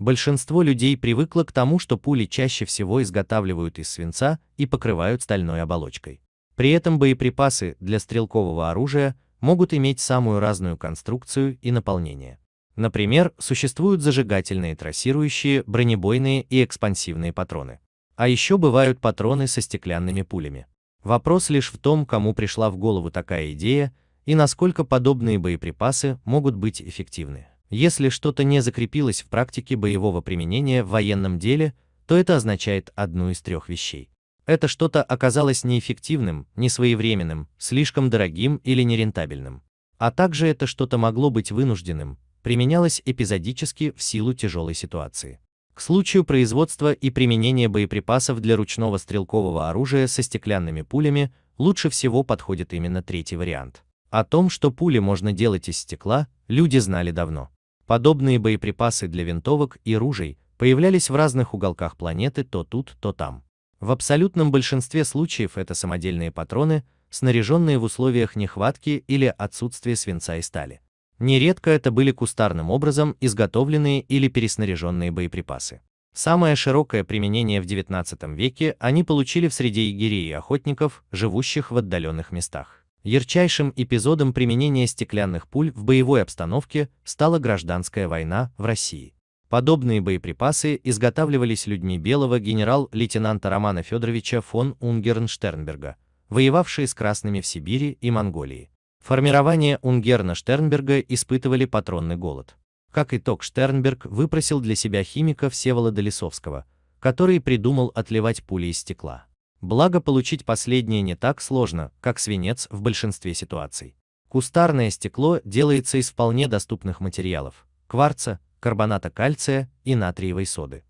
Большинство людей привыкло к тому, что пули чаще всего изготавливают из свинца и покрывают стальной оболочкой. При этом боеприпасы для стрелкового оружия могут иметь самую разную конструкцию и наполнение. Например, существуют зажигательные трассирующие, бронебойные и экспансивные патроны. А еще бывают патроны со стеклянными пулями. Вопрос лишь в том, кому пришла в голову такая идея и насколько подобные боеприпасы могут быть эффективны. Если что-то не закрепилось в практике боевого применения в военном деле, то это означает одну из трех вещей. Это что-то оказалось неэффективным, несвоевременным, слишком дорогим или нерентабельным. А также это что-то могло быть вынужденным, применялось эпизодически в силу тяжелой ситуации. К случаю производства и применения боеприпасов для ручного стрелкового оружия со стеклянными пулями лучше всего подходит именно третий вариант. О том, что пули можно делать из стекла, люди знали давно. Подобные боеприпасы для винтовок и ружей появлялись в разных уголках планеты то тут, то там. В абсолютном большинстве случаев это самодельные патроны, снаряженные в условиях нехватки или отсутствия свинца и стали. Нередко это были кустарным образом изготовленные или переснаряженные боеприпасы. Самое широкое применение в XIX веке они получили в среде егерей и охотников, живущих в отдаленных местах. Ярчайшим эпизодом применения стеклянных пуль в боевой обстановке стала гражданская война в России. Подобные боеприпасы изготавливались людьми белого генерал-лейтенанта Романа Федоровича фон Унгернштернберга, воевавшие с красными в Сибири и Монголии. Формирование Унгерна-Штернберга испытывали патронный голод. Как итог, Штернберг выпросил для себя химика Всеволода Лисовского, который придумал отливать пули из стекла. Благо получить последнее не так сложно, как свинец в большинстве ситуаций. Кустарное стекло делается из вполне доступных материалов – кварца, карбоната кальция и натриевой соды.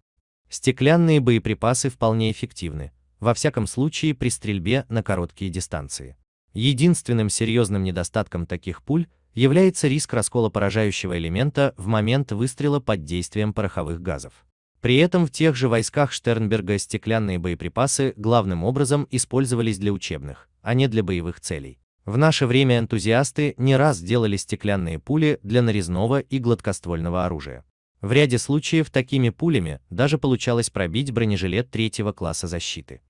Стеклянные боеприпасы вполне эффективны, во всяком случае при стрельбе на короткие дистанции. Единственным серьезным недостатком таких пуль является риск раскола поражающего элемента в момент выстрела под действием пороховых газов. При этом в тех же войсках Штернберга стеклянные боеприпасы главным образом использовались для учебных, а не для боевых целей. В наше время энтузиасты не раз делали стеклянные пули для нарезного и гладкоствольного оружия. В ряде случаев такими пулями даже получалось пробить бронежилет третьего класса защиты.